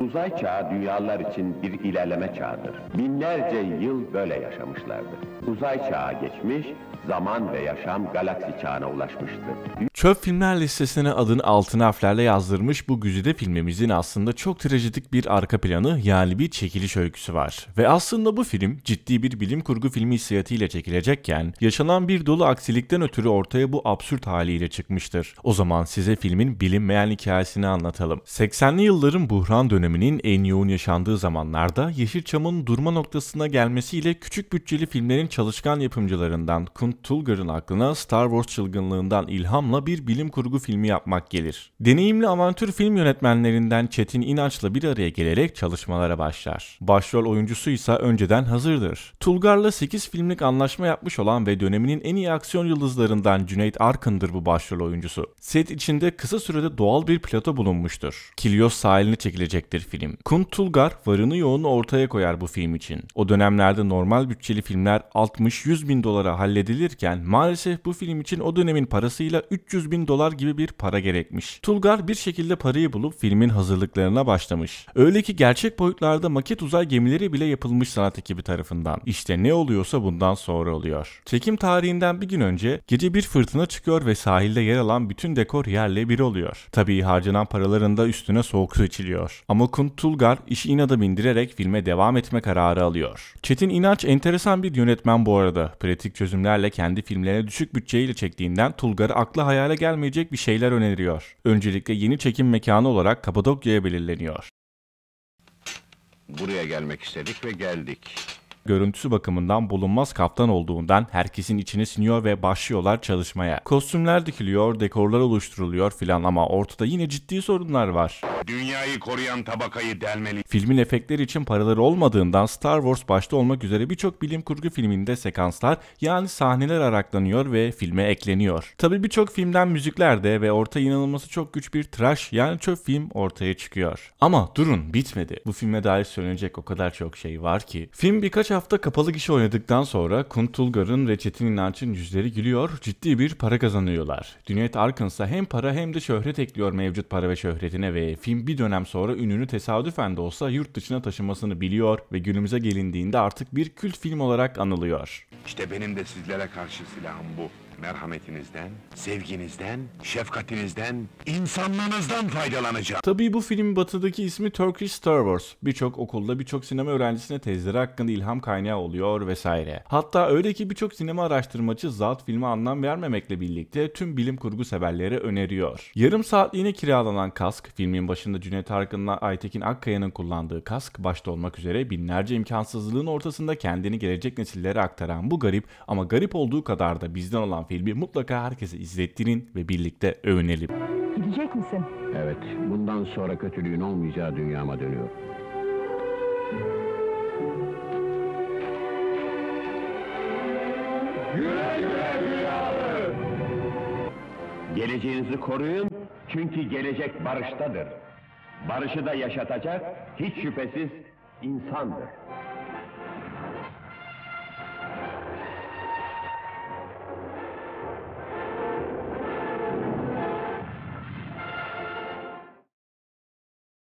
Uzay çağı dünyalar için bir ilerleme çağıdır. Binlerce yıl böyle yaşamışlardı. Uzay çağı geçmiş, zaman ve yaşam galaksi çağına ulaşmıştı. Çöp filmler listesine adını altın harflerle yazdırmış bu güzide filmimizin aslında çok trajedik bir arka planı yani bir çekiliş öyküsü var. Ve aslında bu film ciddi bir bilim kurgu filmi hissiyatıyla çekilecekken yaşanan bir dolu aksilikten ötürü ortaya bu absürt haliyle çıkmıştır. O zaman size filmin bilinmeyen hikayesini anlatalım. 80'li yılların buhran döneminin en yoğun yaşandığı zamanlarda Yeşilçam'ın durma noktasına gelmesiyle küçük bütçeli filmlerin çalışkan yapımcılarından Kunt Tulgar'ın aklına Star Wars çılgınlığından ilhamla bir bilim kurgu filmi yapmak gelir. Deneyimli avantür film yönetmenlerinden Çetin İnanç'la bir araya gelerek çalışmalara başlar. Başrol oyuncusu ise önceden hazırdır. Tulgar'la 8 filmlik anlaşma yapmış olan ve döneminin en iyi aksiyon yıldızlarından Cüneyt Arkın'dır bu başrol oyuncusu. Set içinde kısa sürede doğal bir plato bulunmuştur. Kilios sahiline çekilecek edilecektir film. Kunt Tulgar varını yoğunu ortaya koyar bu film için. O dönemlerde normal bütçeli filmler 60-100 bin dolara halledilirken maalesef bu film için o dönemin parasıyla 300 bin dolar gibi bir para gerekmiş. Tulgar bir şekilde parayı bulup filmin hazırlıklarına başlamış. Öyle ki gerçek boyutlarda maket uzay gemileri bile yapılmış sanat ekibi tarafından. İşte ne oluyorsa bundan sonra oluyor. Çekim tarihinden bir gün önce gece bir fırtına çıkıyor ve sahilde yer alan bütün dekor yerle bir oluyor. Tabii harcanan paraların da üstüne soğuk su içiliyor. Ama ama Kunt Tulgar işi inada bindirerek filme devam etme kararı alıyor. Çetin İnanç enteresan bir yönetmen bu arada. Pratik çözümlerle kendi filmlerine düşük bütçeyle çektiğinden Tulgar'ı akla hayale gelmeyecek bir şeyler öneriyor. Öncelikle yeni çekim mekanı olarak Kapadokya'ya belirleniyor. Buraya gelmek istedik ve geldik görüntüsü bakımından bulunmaz kaftan olduğundan herkesin içine siniyor ve başlıyorlar çalışmaya. Kostümler dikiliyor, dekorlar oluşturuluyor filan ama ortada yine ciddi sorunlar var. Dünyayı koruyan tabakayı delmeli. Filmin efektleri için paraları olmadığından Star Wars başta olmak üzere birçok bilim kurgu filminde sekanslar yani sahneler araklanıyor ve filme ekleniyor. Tabi birçok filmden müzikler de ve orta inanılması çok güç bir trash yani çöp film ortaya çıkıyor. Ama durun bitmedi. Bu filme dair söylenecek o kadar çok şey var ki. Film birkaç hafta kapalı gişe oynadıktan sonra Kunt Tulgar'ın ve Çetin İnanç'ın yüzleri gülüyor, ciddi bir para kazanıyorlar. Cüneyt arkansa hem para hem de şöhret ekliyor mevcut para ve şöhretine ve film bir dönem sonra ününü tesadüfen de olsa yurt dışına taşınmasını biliyor ve günümüze gelindiğinde artık bir kült film olarak anılıyor. İşte benim de sizlere karşı silahım bu merhametinizden, sevginizden, şefkatinizden, insanlığınızdan faydalanacağım. Tabii bu filmin batıdaki ismi Turkish Star Wars. Birçok okulda birçok sinema öğrencisine tezleri hakkında ilham kaynağı oluyor vesaire. Hatta öyle ki birçok sinema araştırmacı zat filme anlam vermemekle birlikte tüm bilim kurgu severlere öneriyor. Yarım saatliğine kiralanan kask, filmin başında Cüneyt Arkın'la Aytekin Akkaya'nın kullandığı kask başta olmak üzere binlerce imkansızlığın ortasında kendini gelecek nesillere aktaran bu garip ama garip olduğu kadar da bizden olan filmi mutlaka herkese izlettirin ve birlikte övünelim. Gidecek misin? Evet, bundan sonra kötülüğün olmayacağı dünyama dönüyor. Güle güle dünyalı! Geleceğinizi koruyun, çünkü gelecek barıştadır. Barışı da yaşatacak, hiç şüphesiz insandır.